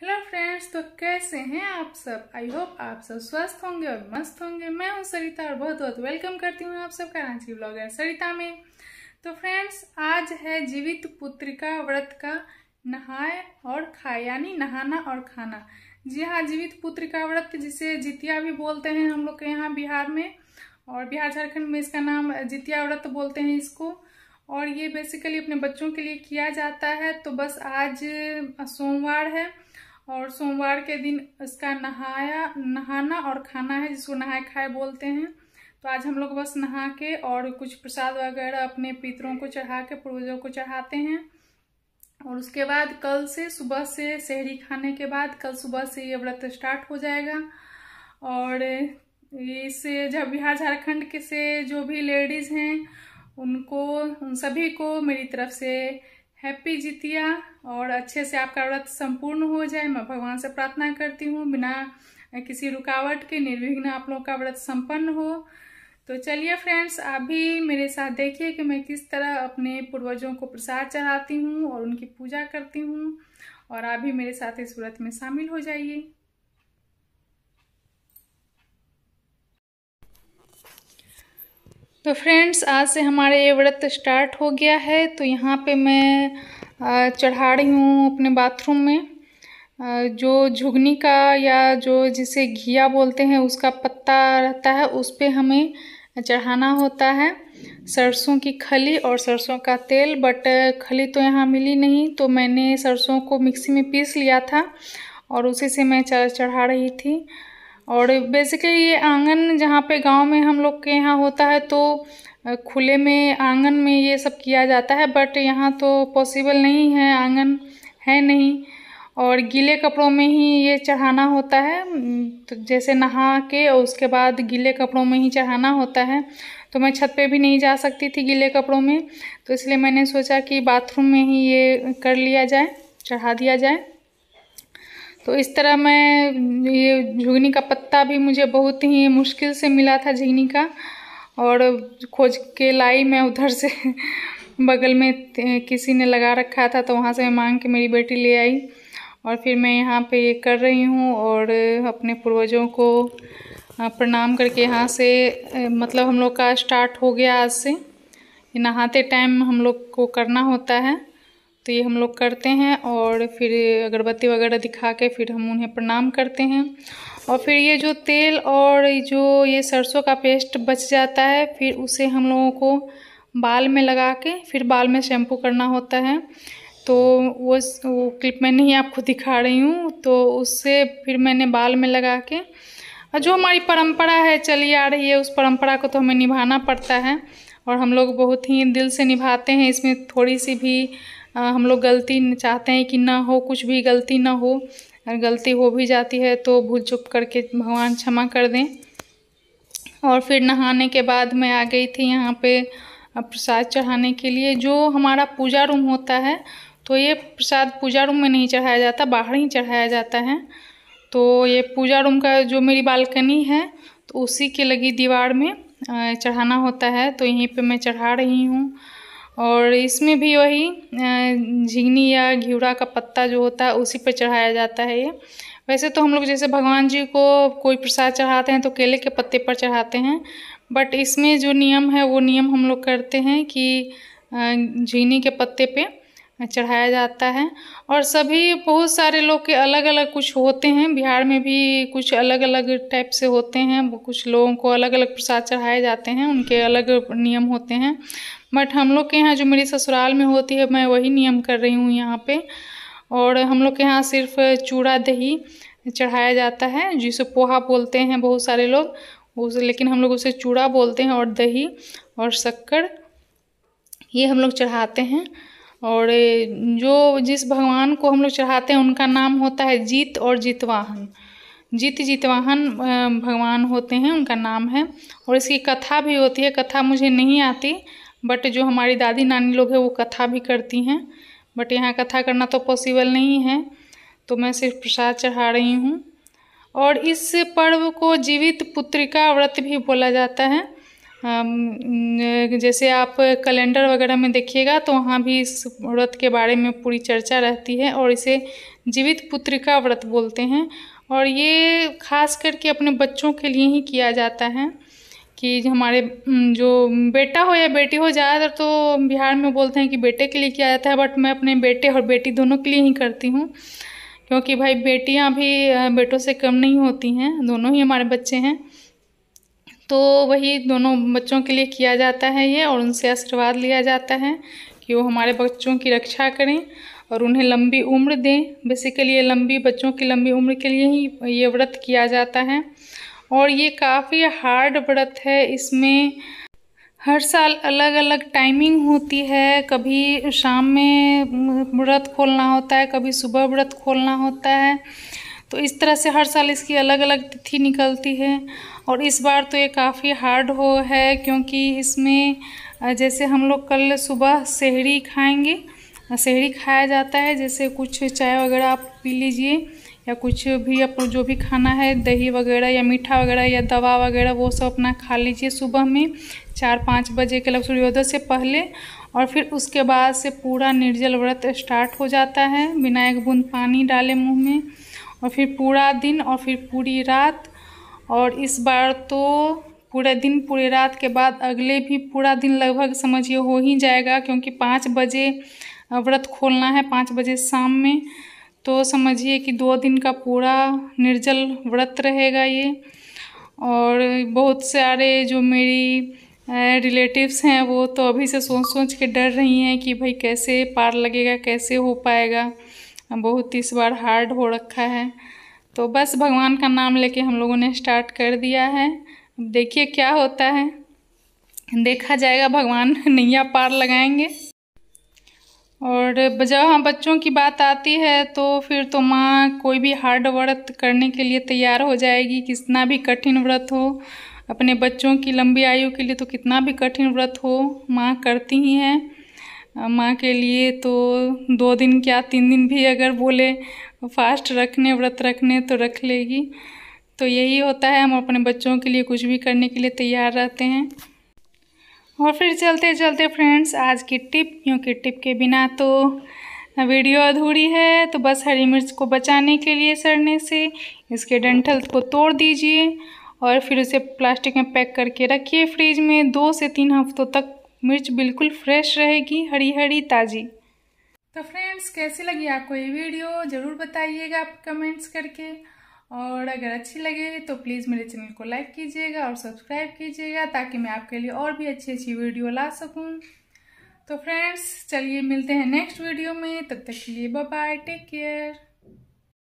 hello friends तो कैसे हैं आप सब आई होप आप सब स्वस्थ होंगे और मस्त होंगे मैं हूं सरिता और बहुत बहुत वेलकम करती हूं आप सबका रांची ब्लॉगर सरिता में तो फ्रेंड्स आज है जीवित पुत्रिका व्रत का नहाए और खाए यानी नहाना और खाना जी हाँ जीवित पुत्रिका व्रत जिसे जितिया भी बोलते हैं हम लोग के यहाँ बिहार में और बिहार झारखंड में इसका नाम जितिया व्रत बोलते हैं इसको और ये बेसिकली अपने बच्चों के लिए किया जाता है तो बस आज सोमवार है और सोमवार के दिन इसका नहाया नहाना और खाना है जिसको नहाए खाए बोलते हैं तो आज हम लोग बस नहा के और कुछ प्रसाद वगैरह अपने पितरों को चढ़ा के पूर्वजों को चढ़ाते हैं और उसके बाद कल से सुबह से शहरी खाने के बाद कल सुबह से ये व्रत स्टार्ट हो जाएगा और इस जब बिहार झारखंड के से जो भी लेडीज़ हैं उनको उन सभी को मेरी तरफ से हैप्पी जितिया और अच्छे से आपका व्रत संपूर्ण हो जाए मैं भगवान से प्रार्थना करती हूँ बिना किसी रुकावट के निर्विघ्न आप लोगों का व्रत संपन्न हो तो चलिए फ्रेंड्स आप भी मेरे साथ देखिए कि मैं किस तरह अपने पूर्वजों को प्रसाद चढ़ाती हूँ और उनकी पूजा करती हूँ और आप भी मेरे साथ इस व्रत में शामिल हो जाइए तो फ्रेंड्स आज से हमारे ये व्रत स्टार्ट हो गया है तो यहाँ पे मैं चढ़ा रही हूँ अपने बाथरूम में जो झुगनी का या जो जिसे घिया बोलते हैं उसका पत्ता रहता है उस पर हमें चढ़ाना होता है सरसों की खली और सरसों का तेल बट खली तो यहाँ मिली नहीं तो मैंने सरसों को मिक्सी में पीस लिया था और उसी से मैं चढ़ा रही थी और बेसिकली ये आंगन जहाँ पे गांव में हम लोग के यहाँ होता है तो खुले में आंगन में ये सब किया जाता है बट यहाँ तो पॉसिबल नहीं है आंगन है नहीं और गीले कपड़ों में ही ये चढ़ाना होता है तो जैसे नहा के और उसके बाद गीले कपड़ों में ही चढ़ाना होता है तो मैं छत पे भी नहीं जा सकती थी गीले कपड़ों में तो इसलिए मैंने सोचा कि बाथरूम में ही ये कर लिया जाए चढ़ा दिया जाए तो इस तरह मैं ये झुगनी का पत्ता भी मुझे बहुत ही मुश्किल से मिला था झिगनी का और खोज के लाई मैं उधर से बगल में किसी ने लगा रखा था तो वहाँ से मैं मांग के मेरी बेटी ले आई और फिर मैं यहाँ पे ये कर रही हूँ और अपने पूर्वजों को प्रणाम करके यहाँ से मतलब हम लोग का स्टार्ट हो गया आज से नहाते टाइम हम लोग को करना होता है तो ये हम लोग करते हैं और फिर अगरबत्ती वगैरह दिखा के फिर हम उन्हें प्रणाम करते हैं और फिर ये जो तेल और जो ये सरसों का पेस्ट बच जाता है फिर उसे हम लोगों को बाल में लगा के फिर बाल में शैम्पू करना होता है तो वो, वो क्लिप मैं नहीं आपको दिखा रही हूँ तो उससे फिर मैंने बाल में लगा के और जो हमारी परंपरा है चली आ रही है उस परंपरा को तो हमें निभाना पड़ता है और हम लोग बहुत ही दिल से निभाते हैं इसमें थोड़ी सी भी हम लोग गलती चाहते हैं कि ना हो कुछ भी गलती ना हो अगर गलती हो भी जाती है तो भूल चुप करके भगवान क्षमा कर दें और फिर नहाने के बाद मैं आ गई थी यहाँ पे प्रसाद चढ़ाने के लिए जो हमारा पूजा रूम होता है तो ये प्रसाद पूजा रूम में नहीं चढ़ाया जाता बाहर ही चढ़ाया जाता है तो ये पूजा रूम का जो मेरी बालकनी है तो उसी के लगी दीवार में चढ़ाना होता है तो यहीं पे मैं चढ़ा रही हूँ और इसमें भी वही झिंगनी या घिवड़ा का पत्ता जो होता है उसी पर चढ़ाया जाता है ये वैसे तो हम लोग जैसे भगवान जी को कोई प्रसाद चढ़ाते हैं तो केले के पत्ते पर चढ़ाते हैं बट इसमें जो नियम है वो नियम हम लोग करते हैं कि झिंगनी के पत्ते पर चढ़ाया जाता है और सभी बहुत सारे लोग के अलग अलग कुछ होते हैं बिहार में भी कुछ अलग अलग टाइप से होते हैं कुछ लोगों को अलग अलग प्रसाद चढ़ाए जाते हैं उनके अलग नियम होते हैं बट हम लोग के यहाँ जो मेरी ससुराल में होती है मैं वही नियम कर रही हूँ यहाँ पे और हम लोग के यहाँ सिर्फ चूड़ा दही चढ़ाया जाता है जिसे पोहा बोलते हैं बहुत सारे लोग उसे लेकिन हम लोग उसे चूड़ा बोलते हैं और दही और शक्कर ये हम लोग चढ़ाते हैं और जो जिस भगवान को हम लोग चढ़ाते हैं उनका नाम होता है जीत और जीतवाहन जीत जीतवाहन भगवान होते हैं उनका नाम है और इसकी कथा भी होती है कथा मुझे नहीं आती बट जो हमारी दादी नानी लोग हैं वो कथा भी करती हैं बट यहाँ कथा करना तो पॉसिबल नहीं है तो मैं सिर्फ प्रसाद चढ़ा रही हूँ और इस पर्व को जीवित पुत्रिका व्रत भी बोला जाता है जैसे आप कैलेंडर वगैरह में देखिएगा तो वहाँ भी इस व्रत के बारे में पूरी चर्चा रहती है और इसे जीवित पुत्रिका व्रत बोलते हैं और ये खास करके अपने बच्चों के लिए ही किया जाता है कि हमारे जो बेटा हो या बेटी हो ज़्यादातर तो बिहार में बोलते हैं कि बेटे के लिए किया जाता है बट मैं अपने बेटे और बेटी दोनों के लिए ही करती हूँ क्योंकि भाई बेटियाँ भी बेटों से कम नहीं होती हैं दोनों ही हमारे बच्चे हैं तो वही दोनों बच्चों के लिए किया जाता है ये और उनसे आशीर्वाद लिया जाता है कि वो हमारे बच्चों की रक्षा करें और उन्हें लंबी उम्र दें बेसिकली ये लंबी बच्चों की लंबी उम्र के लिए ही ये व्रत किया जाता है और ये काफ़ी हार्ड व्रत है इसमें हर साल अलग अलग टाइमिंग होती है कभी शाम में व्रत खोलना होता है कभी सुबह व्रत खोलना होता है तो इस तरह से हर साल इसकी अलग अलग तिथि निकलती है और इस बार तो ये काफ़ी हार्ड हो है क्योंकि इसमें जैसे हम लोग कल सुबह शहरी खाएंगे शहरी खाया जाता है जैसे कुछ चाय वगैरह आप पी लीजिए या कुछ भी आप जो भी खाना है दही वगैरह या मीठा वगैरह या दवा वगैरह वो सब अपना खा लीजिए सुबह में चार पाँच बजे के लग सूर्योदय से पहले और फिर उसके बाद से पूरा निर्जल व्रत स्टार्ट हो जाता है बिना एक बूंद पानी डाले मुँह में और फिर पूरा दिन और फिर पूरी रात और इस बार तो पूरे दिन पूरी रात के बाद अगले भी पूरा दिन लगभग समझिए हो ही जाएगा क्योंकि पाँच बजे व्रत खोलना है पाँच बजे शाम में तो समझिए कि दो दिन का पूरा निर्जल व्रत रहेगा ये और बहुत सारे जो मेरी रिलेटिव्स हैं वो तो अभी से सोच सोच के डर रही हैं कि भाई कैसे पार लगेगा कैसे हो पाएगा बहुत इस बार हार्ड हो रखा है तो बस भगवान का नाम लेके हम लोगों ने स्टार्ट कर दिया है देखिए क्या होता है देखा जाएगा भगवान नैया पार लगाएंगे और जब हम हाँ बच्चों की बात आती है तो फिर तो माँ कोई भी हार्ड व्रत करने के लिए तैयार हो जाएगी कितना भी कठिन व्रत हो अपने बच्चों की लंबी आयु के लिए तो कितना भी कठिन व्रत हो माँ करती ही हैं माँ के लिए तो दो दिन क्या तीन दिन भी अगर बोले फास्ट रखने व्रत रखने तो रख लेगी तो यही होता है हम अपने बच्चों के लिए कुछ भी करने के लिए तैयार रहते हैं और फिर चलते चलते फ्रेंड्स आज की टिप क्योंकि टिप के बिना तो वीडियो अधूरी है तो बस हरी मिर्च को बचाने के लिए सड़ने से इसके डंठल को तोड़ दीजिए और फिर उसे प्लास्टिक में पैक करके रखिए फ्रिज में दो से तीन हफ्तों तक मिर्च बिल्कुल फ्रेश रहेगी हरी हरी ताज़ी तो फ्रेंड्स कैसी लगी आपको ये वीडियो ज़रूर बताइएगा आप कमेंट्स करके और अगर अच्छी लगे तो प्लीज़ मेरे चैनल को लाइक कीजिएगा और सब्सक्राइब कीजिएगा ताकि मैं आपके लिए और भी अच्छी अच्छी वीडियो ला सकूँ तो फ्रेंड्स चलिए मिलते हैं नेक्स्ट वीडियो में तब तक के लिए बाय टेक केयर